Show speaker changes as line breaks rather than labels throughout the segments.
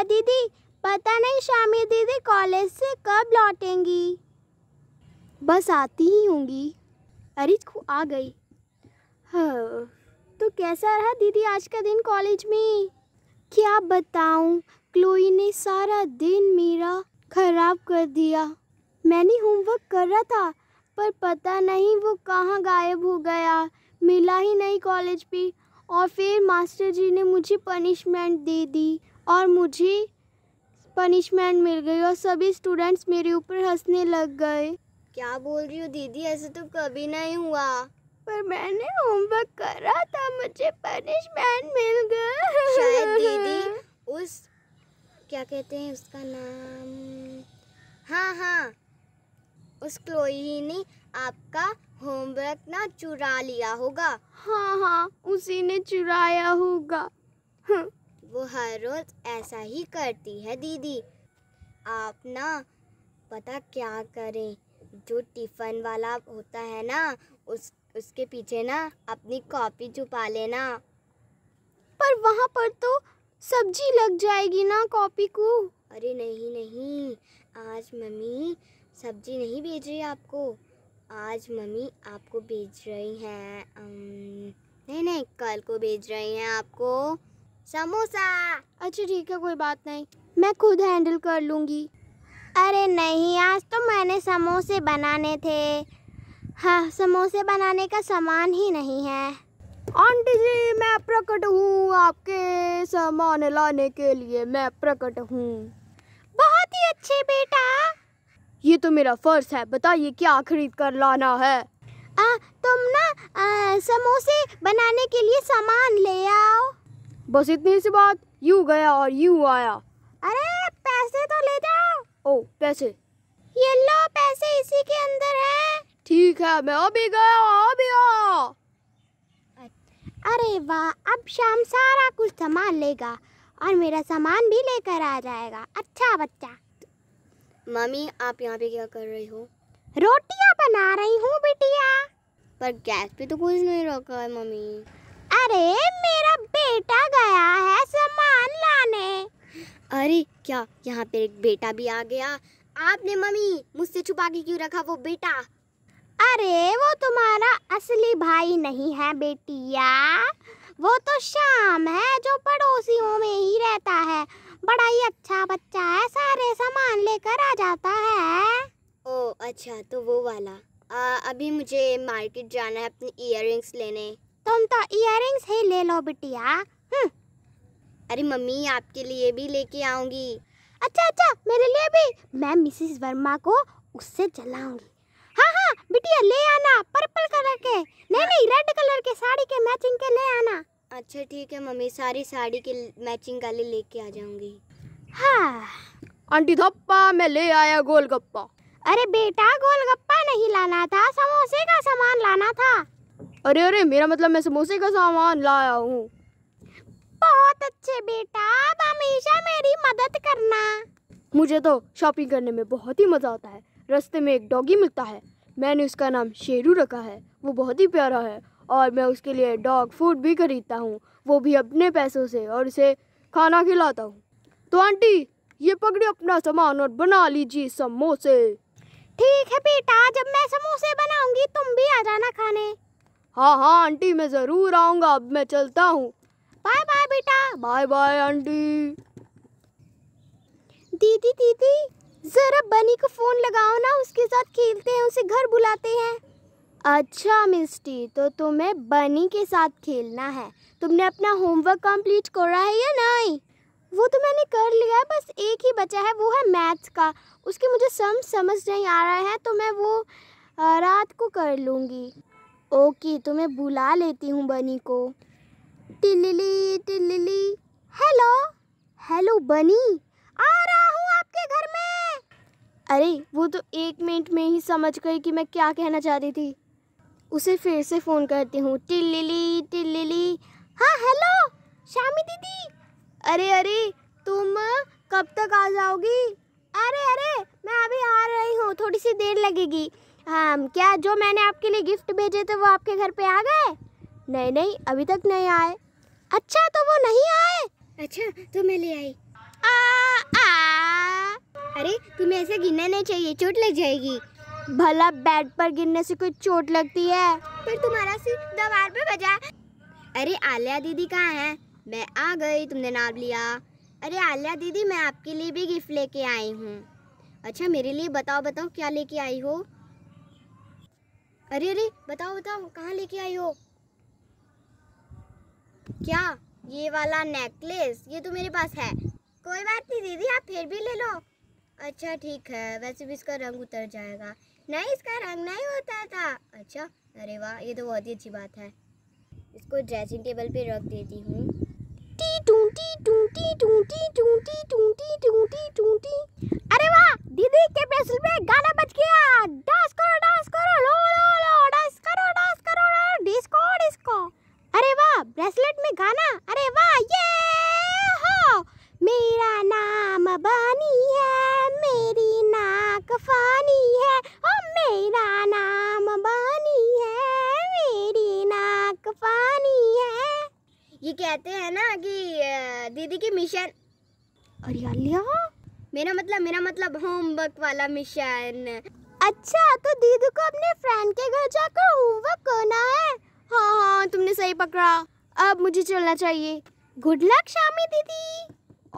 है दीदी पता नहीं शामी दीदी कॉलेज से कब लौटेंगी बस आती ही होंगी अरिज को आ गई हाँ तो कैसा रहा दीदी आज का दिन कॉलेज में क्या बताऊं क्लोई ने सारा दिन मेरा ख़राब कर दिया मैंने होमवर्क कर रहा था पर पता नहीं वो कहाँ गायब हो गया मिला ही नहीं कॉलेज पे और फिर मास्टर जी ने मुझे पनिशमेंट दे दी और मुझे पनिशमेंट मिल गई और सभी स्टूडेंट्स मेरे ऊपर हंसने लग गए क्या बोल रही हो दीदी ऐसे तो कभी नहीं हुआ पर मैंने होमवर्क करा था मुझे पनिशमेंट मिल गया शायद दीदी उस क्या कहते हैं उसका नाम हाँ हाँ उस क्लोई ने आपका होमवर्क ना चुरा लिया होगा हाँ हाँ उसी ने चुराया होगा हाँ वो हर रोज़ ऐसा ही करती है दीदी आप ना पता क्या करें जो टिफ़न वाला होता है ना उस उसके पीछे ना अपनी कॉपी छुपा लेना पर वहाँ पर तो सब्जी लग जाएगी ना कॉपी को अरे नहीं नहीं आज मम्मी सब्जी नहीं भेज रही आपको आज मम्मी आपको भेज रही हैं नहीं नहीं कल को भेज रही हैं आपको समोसा अच्छा ठीक है कोई बात नहीं मैं खुद हैंडल कर लूँगी अरे नहीं आज तो मैंने समोसे बनाने थे हाँ समोसे बनाने का सामान ही नहीं है आंटी जी मैं प्रकट हूँ आपके सामान लाने के लिए मैं प्रकट हूँ बहुत ही अच्छे बेटा ये तो मेरा फर्ज है बताइए क्या खरीद कर लाना है आ, तुम ना आ, समोसे बनाने के लिए सामान ले आओ बस इतनी सी बात यू गया और यू आया अरे पैसे तो ले जाओ ओ पैसे ये लो पैसे इसी के अंदर है ठीक है मैं अभी गया अभी आ अरे वाह अब शाम सारा कुछ सामान लेगा और मेरा सामान भी लेकर आ जाएगा अच्छा बच्चा मम्मी आप यहाँ पे क्या कर रही हो रोटियाँ बना रही हूँ बिटिया पर गैस पे तो कुछ नहीं रखा है मम्मी अरे मेरा बेटा गया है सामान लाने अरे क्या यहाँ पे एक बेटा भी आ गया आपने मम्मी मुझसे छुपा के क्यों रखा वो बेटा अरे वो तुम्हारा असली भाई नहीं है बेटिया वो तो शाम है जो पड़ोसियों में ही रहता है बड़ा ही अच्छा बच्चा है सारे सामान लेकर आ जाता है ओ अच्छा तो वो वाला आ, अभी मुझे मार्केट जाना है अपनी इयर लेने तुम तो इयरिंग्स ही ले लो बिटिया हम्म।
अरे मम्मी आपके
लिए भी लेके आऊंगी अच्छा अच्छा मेरे लिए भी मैं मिसिस वर्मा को उससे जलाऊंगी हाँ हाँ बिटिया ले आना पर्पल कलर के नहीं नहीं रेड कलर के साड़ी के मैचिंग के ले आना अच्छा ठीक है मम्मी सारी साड़ी के मैचिंग वाले लेके आ जाऊंगी हाँ आंटी धप्पा मैं ले आया गोलगप्पा अरे बेटा गोलगप्पा नहीं लाना था समोसे का सामान लाना था अरे अरे मेरा मतलब मैं समोसे का सामान लाया हूँ बहुत अच्छे बेटा आप हमेशा मेरी मदद करना मुझे तो शॉपिंग करने में बहुत ही मज़ा आता है रास्ते में एक डॉगी मिलता है मैंने उसका नाम शेरू रखा है वो बहुत ही प्यारा है और मैं उसके लिए डॉग फूड भी खरीदता हूँ वो भी अपने पैसों से और उसे खाना खिलाता हूँ तो आंटी ये पकड़ी अपना सामान और बना लीजिए समोसे ठीक है बेटा जब मैं समोसे बनाऊंगी तुम भी आ जाना खाने हाँ हाँ आंटी मैं ज़रूर आऊँगा अब मैं चलता हूँ बाय बाय बेटा बाय बाय आंटी दीदी दीदी ज़रा बनी को फ़ोन लगाओ ना उसके साथ खेलते हैं उसे घर बुलाते हैं अच्छा मिस्टी तो तुम्हें बनी के साथ खेलना है तुमने अपना होमवर्क कंप्लीट करा है या नहीं वो तो मैंने कर लिया है बस एक ही बचा है वो है मैथ्स का उसके मुझे सम समझ नहीं आ रहा है तो मैं वो रात को कर लूँगी ओके तो मैं बुला लेती हूँ बनी को टिल्ली टिल्ली हेलो हेलो बनी आ रहा हूँ आपके घर में अरे वो तो एक मिनट में ही समझ गई कि मैं क्या कहना चाह रही थी उसे फिर से फ़ोन करती हूँ टिल्ली टिल्ली हाँ हेलो शामी दीदी अरे अरे तुम कब तक आ जाओगी अरे अरे मैं अभी आ रही हूँ थोड़ी सी देर लगेगी हाँ क्या जो मैंने आपके लिए गिफ्ट भेजे थे वो आपके घर पे आ गए नहीं नहीं अभी तक नहीं आए अच्छा तो वो नहीं आए अच्छा तो मैं ले आई आ, आ। अरे तुम्हें ऐसे गिनना नहीं चाहिए चोट लग जाएगी भला बेड पर गिरने से कोई चोट लगती है फिर तुम्हारा सिर दीवार पे बजा अरे आलिया दीदी कहाँ है मैं आ गई तुमने नाम लिया अरे आलिया दीदी मैं आपके लिए भी गिफ्ट लेके आई हूँ अच्छा मेरे लिए बताओ बताओ क्या लेके आई हो अरे अरे बताओ बताओ कहाँ लेके आई हो क्या ये वाला नेकलेस ये तो मेरे पास है कोई बात नहीं दीदी आप फिर भी ले लो अच्छा ठीक है वैसे भी इसका रंग उतर जाएगा नहीं इसका रंग नहीं होता था अच्छा अरे वाह ये तो बहुत ही अच्छी बात है इसको ड्रेसिंग टेबल पे रख देती हूँ टी टूटी टूटी टूटी टूटी टूटी टूटी टूटी अरे वाह दीदी के बेसल में गाना बज गया डांस करो डांस करो लो लो लो डांस करो डांस करो डिस्को डिस्को अरे वाह ब्रेसलेट में गाना अरे वाह ये हो मेरा नाम बानी है मेरी नाक फानी है ओ मेरा नाम बानी है मेरी नाक फानी है ये कहते हैं ना कि दीदी की मिशन अरे अल्लाह मेरा मतलब मेरा मतलब होमवर्क वाला मिशन अच्छा तो दीदू को अपने फ्रेंड के घर जाकर होमवर्क करना है हाँ हाँ तुमने सही पकड़ा अब मुझे चलना चाहिए गुड लक शामी दीदी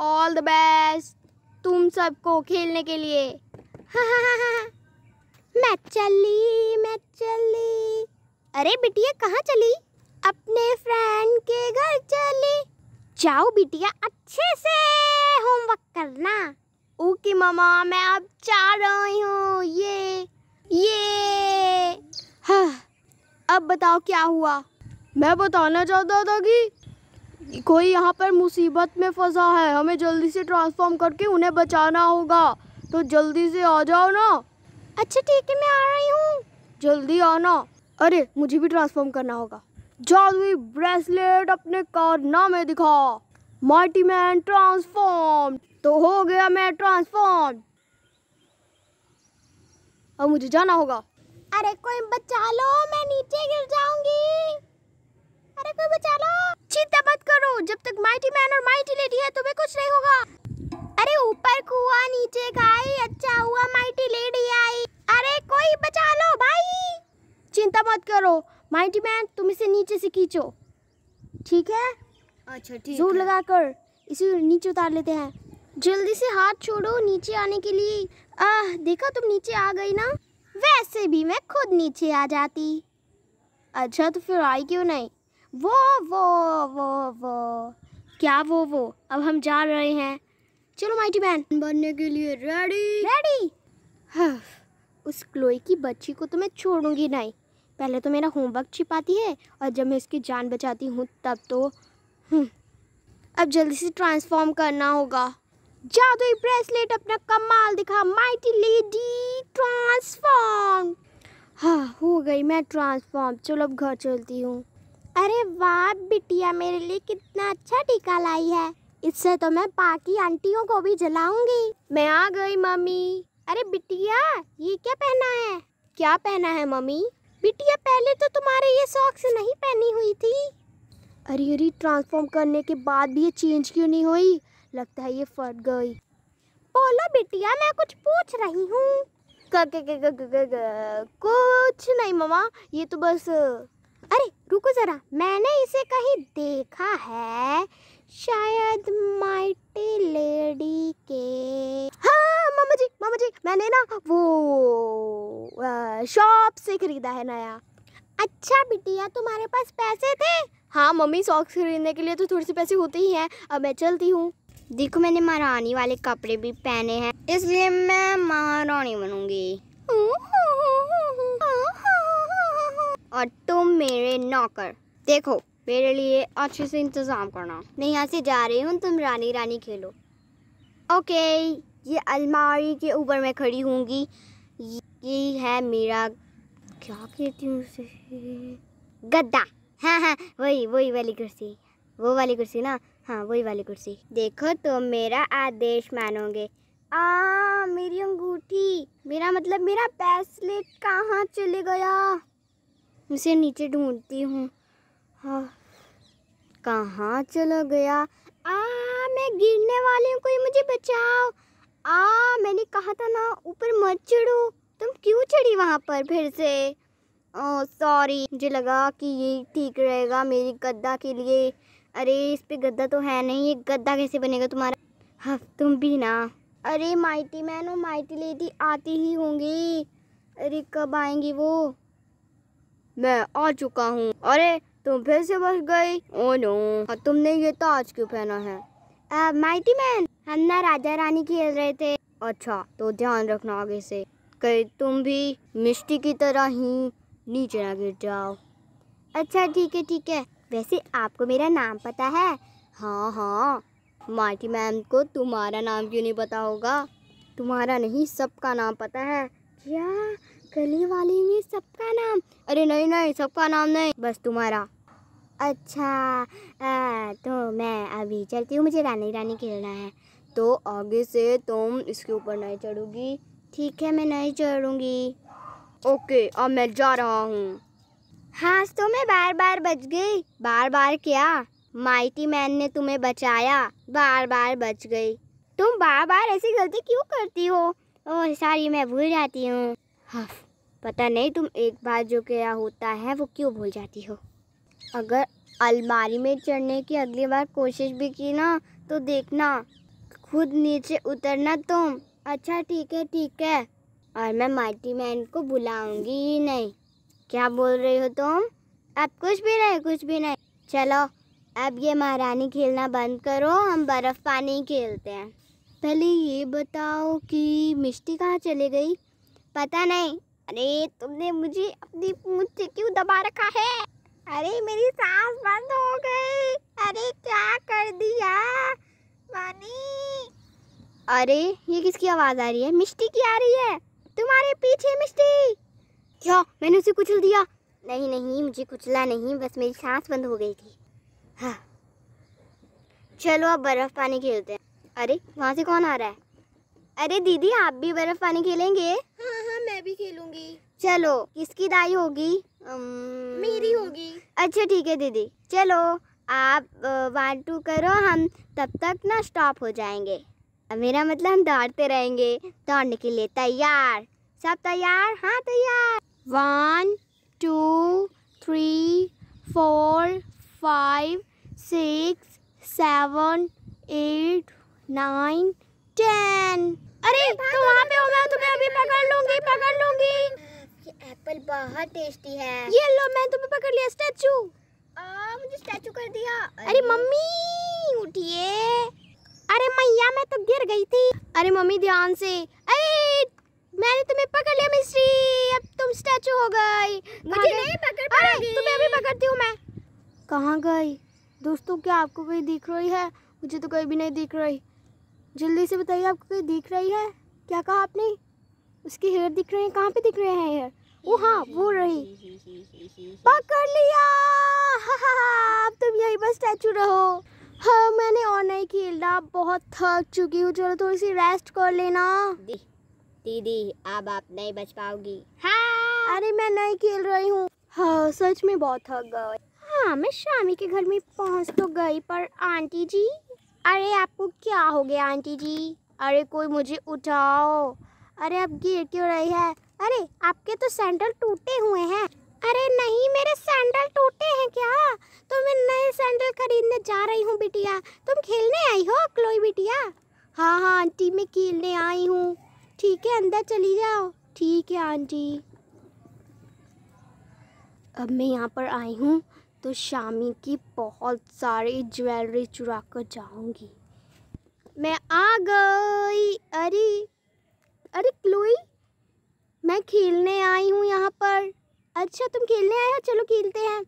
ऑल द बेस्ट तुम सबको खेलने के लिए मैं चली मैं चली अरे बिटिया कहाँ चली अपने फ्रेंड के घर चली जाओ बिटिया अच्छे से होमवर्क करना ओके मामा मैं अब जा रही हूँ ये ये हाँ अब बताओ क्या हुआ मैं बताना चाहता था कि कोई यहाँ पर मुसीबत में फंसा है हमें जल्दी से ट्रांसफॉर्म करके उन्हें बचाना होगा तो जल्दी से आ जाओ ना अच्छा ठीक है मैं आ रही हूँ जल्दी आना अरे मुझे भी ट्रांसफॉर्म करना होगा जादुई ब्रेसलेट अपने कारनामे दिखा माइटी मैन ट्रांसफॉर्म तो हो गया मैं ट्रांसफॉर्म अब मुझे जाना होगा अरे कोई बचा लो मैं नीचे गिर जाऊंगी अरे कोई बचा लो चिंता मत करो जब तक माइटी मैन और माइटी लेडी है तुम्हें कुछ नहीं होगा अरे ऊपर कुआ नीचे गाय अच्छा हुआ माइटी लेडी आई अरे कोई बचा लो भाई चिंता मत करो माइटी मैन तुम इसे नीचे से खींचो ठीक है अच्छा ठीक जोर लगा कर इसे नीचे उतार लेते हैं जल्दी से हाथ छोड़ो नीचे आने के लिए आह देखा तुम नीचे आ गई ना वैसे भी मैं खुद नीचे आ जाती अच्छा तो फिर आई क्यों नहीं वो वो वो वो क्या वो वो अब हम जा रहे हैं चलो माइटी बहन बनने के लिए रेडी रेडी हाँ उस क्लोई की बच्ची को तो मैं छोड़ूंगी नहीं पहले तो मेरा होमवर्क छिपाती है और जब मैं उसकी जान बचाती हूँ तब तो हम्म। अब जल्दी से ट्रांसफॉर्म करना होगा जादुई ब्रेसलेट अपना कमाल दिखा माइटी लेडी ट्रांसफॉर्म हाँ हो गई मैं ट्रांसफॉर्म चलो अब घर चलती हूँ अरे वाह बिटिया मेरे लिए कितना अच्छा टीका लाई है इससे तो मैं बाकी आंटियों को भी जलाऊंगी मैं आ गई मम्मी अरे बिटिया ये क्या पहना है क्या पहना है मम्मी बिटिया पहले तो तुम्हारे ये सॉक्स नहीं पहनी हुई थी अरे अरे ट्रांसफॉर्म करने के बाद भी ये चेंज क्यों नहीं हुई लगता है ये फट गई बोलो बिटिया मैं कुछ पूछ रही हूँ कुछ नहीं ममा ये तो बस अरे रुको ज़रा मैंने इसे कहीं देखा है शायद माइटी लेडी के हाँ मामा जी मामा जी मैंने ना वो शॉप से खरीदा है नया अच्छा बिटिया तुम्हारे पास पैसे थे हाँ मम्मी सॉक्स खरीदने के लिए तो थोड़े से पैसे होते ही हैं अब मैं चलती हूँ देखो मैंने महारानी वाले कपड़े भी पहने हैं इसलिए मैं महारानी बनूंगी और तुम मेरे नौकर देखो मेरे लिए अच्छे से इंतज़ाम करना मैं यहाँ से जा रही हूँ तुम रानी रानी खेलो ओके ये अलमारी के ऊपर मैं खड़ी होंगी ये है मेरा क्या कहती हूँ उसे गद्दा हाँ हाँ वही वही वाली कुर्सी वो वाली कुर्सी ना हाँ वही वाली कुर्सी देखो तो मेरा आदेश मानोगे आ मेरी अंगूठी मेरा मतलब मेरा पैसलेट कहाँ चले गया उसे नीचे ढूंढती हूँ हाँ कहाँ चला गया आ मैं गिरने वाली हूँ कोई मुझे बचाओ आ मैंने कहा था ना ऊपर मत चढ़ो तुम क्यों चढ़ी वहाँ पर फिर से ओ सॉरी मुझे लगा कि ये ठीक रहेगा मेरी गद्दा के लिए अरे इस पे गद्दा तो है नहीं ये गद्दा कैसे बनेगा तुम्हारा हाँ तुम भी ना अरे माइटी मैन और माइटी लेडी आती ही होंगी अरे कब आएंगी वो मैं आ चुका हूँ अरे तुम फिर से बस गई ओ नो हाँ, तुमने ये तो आज क्यों पहना है माइटी मैन हम ना राजा रानी खेल रहे थे अच्छा तो ध्यान रखना आगे से कहीं तुम भी मिष्टी की तरह ही नीचे ना गिर जाओ अच्छा ठीक है ठीक है वैसे आपको मेरा नाम पता है हाँ हाँ माटी मैम को तुम्हारा नाम क्यों नहीं पता होगा तुम्हारा नहीं सबका नाम पता है क्या गली वाले में सबका नाम अरे नहीं नहीं सबका नाम नहीं बस तुम्हारा अच्छा आ, तो मैं अभी चलती हूँ मुझे रानी रानी खेलना है तो आगे से तुम इसके ऊपर नहीं चढ़ोगी ठीक है मैं नहीं चढ़ूँगी ओके अब मैं जा रहा हूँ हाँ तो मैं बार बार बच गई बार बार क्या माइटी मैन ने तुम्हें बचाया बार बार बच गई तुम बार बार ऐसी गलती क्यों करती हो ओह सारी मैं भूल जाती हूँ हाँ पता नहीं तुम एक बार जो क्या होता है वो क्यों भूल जाती हो अगर अलमारी में चढ़ने की अगली बार कोशिश भी की ना तो देखना खुद नीचे उतरना तुम अच्छा ठीक है ठीक है और मैं माइटी मैन को बुलाऊंगी ही नहीं क्या बोल रही हो तुम अब कुछ भी नहीं कुछ भी नहीं चलो अब ये महारानी खेलना बंद करो हम बर्फ़ पानी खेलते हैं पहले ये बताओ कि मिष्टी कहाँ चले गई पता नहीं अरे तुमने मुझे अपनी पूँछ से क्यों दबा रखा है अरे मेरी सांस बंद हो गई अरे क्या कर दिया पानी अरे ये किसकी आवाज़ आ रही है मिष्टी की आ रही है तुम्हारे पीछे मिष्टी क्या अच्छा, मैंने उसे कुचल दिया नहीं नहीं मुझे कुचला नहीं बस मेरी सांस बंद हो गई थी हाँ चलो अब बर्फ़ पानी खेलते हैं अरे वहाँ से कौन आ रहा है अरे दीदी आप भी बर्फ़ पानी खेलेंगे हाँ हाँ मैं भी खेलूंगी चलो किसकी दाई होगी अम... मेरी होगी अच्छा ठीक है दीदी चलो आप वन टू करो हम तब तक ना स्टॉप हो जाएंगे मेरा मतलब हम दौड़ते रहेंगे दौड़ने के लिए तैयार सब तैयार हाँ तैयार one two three four five six seven eight nine ten अरे तो वहाँ पे हो मैं तुम्हें अभी पकड़ लूंगी पकड़ लूंगी ये एप्पल बहुत टेस्टी है ये लो मैं तुम्हें पकड़ लिया स्टैचू मुझे स्टैचू कर दिया अरे, अरे मम्मी उठिए अरे मैया मैं तो गिर गई थी अरे मम्मी ध्यान से अरे मैंने तुम्हें पकड़ लिया मिस्ट्री अब तुम स्टैचू हो गई मुझे नहीं पकड़ पाएगी तुम्हें अभी पकड़ती हूँ मैं कहाँ गई दोस्तों क्या आपको कोई दिख रही है मुझे तो कोई भी नहीं दिख रही जल्दी से बताइए आपको कोई दिख रही है क्या कहा आपने उसकी हेयर दिख रही है कहाँ पे दिख रहे हैं हेयर वो हाँ वो रही पकड़ लिया अब तुम यही बस स्टैचू रहो हाँ मैंने और नहीं खेलना बहुत थक चुकी हूँ चलो थोड़ी सी रेस्ट कर लेना दीदी अब आप नहीं बच पाओगी हाँ अरे मैं नहीं खेल रही हूँ हाँ सच में बहुत थक गए हाँ मैं शामी के घर में पहुँच तो गई पर आंटी जी अरे आपको क्या हो गया आंटी जी अरे कोई मुझे उठाओ अरे आप गिर क्यों रही है अरे आपके तो सैंडल टूटे हुए हैं अरे नहीं मेरे सैंडल टूटे हैं क्या तो मैं नए सैंडल खरीदने जा रही हूँ बिटिया तुम खेलने आई हो क्लोई बिटिया हाँ हाँ आंटी मैं खेलने आई हूँ ठीक है अंदर चली जाओ ठीक है आंटी अब मैं यहाँ पर आई हूँ तो शामी की बहुत सारी ज्वेलरी चुरा कर जाऊँगी मैं आ गई अरे अरे क्लोई मैं खेलने आई हूँ यहाँ पर अच्छा तुम खेलने आए हो चलो खेलते हैं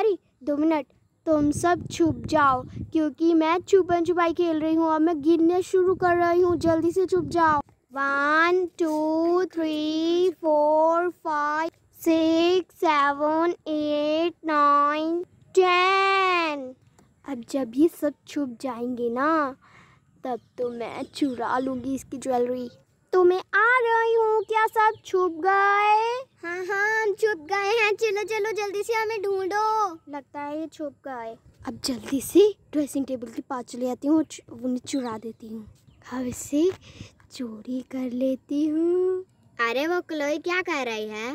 अरे दो मिनट तुम सब छुप जाओ क्योंकि मैं छुपन छुपाई खेल रही हूँ और मैं गिरने शुरू कर रही हूँ जल्दी से छुप जाओ one two three four five six seven eight nine ten अब जब ये सब छुप जाएंगे ना तब तो मैं चुरा लूँगी इसकी ज्वेलरी तो मैं आ रही हूँ क्या सब छुप गए हाँ हाँ हम छुप गए हैं चलो चलो जल्दी से हमें ढूंढो लगता है ये छुप गए अब जल्दी से ड्रेसिंग टेबल के पास चले जाती हूँ उन्हें चुरा देती हूँ अब इसे चोरी कर लेती हूँ अरे वो क्लोई क्या कह रही है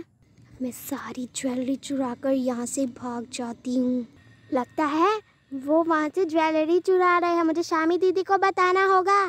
मैं सारी ज्वेलरी चुरा कर यहाँ से भाग जाती हूँ लगता है वो वहाँ से ज्वेलरी चुरा रहे हैं मुझे शामी दीदी को बताना होगा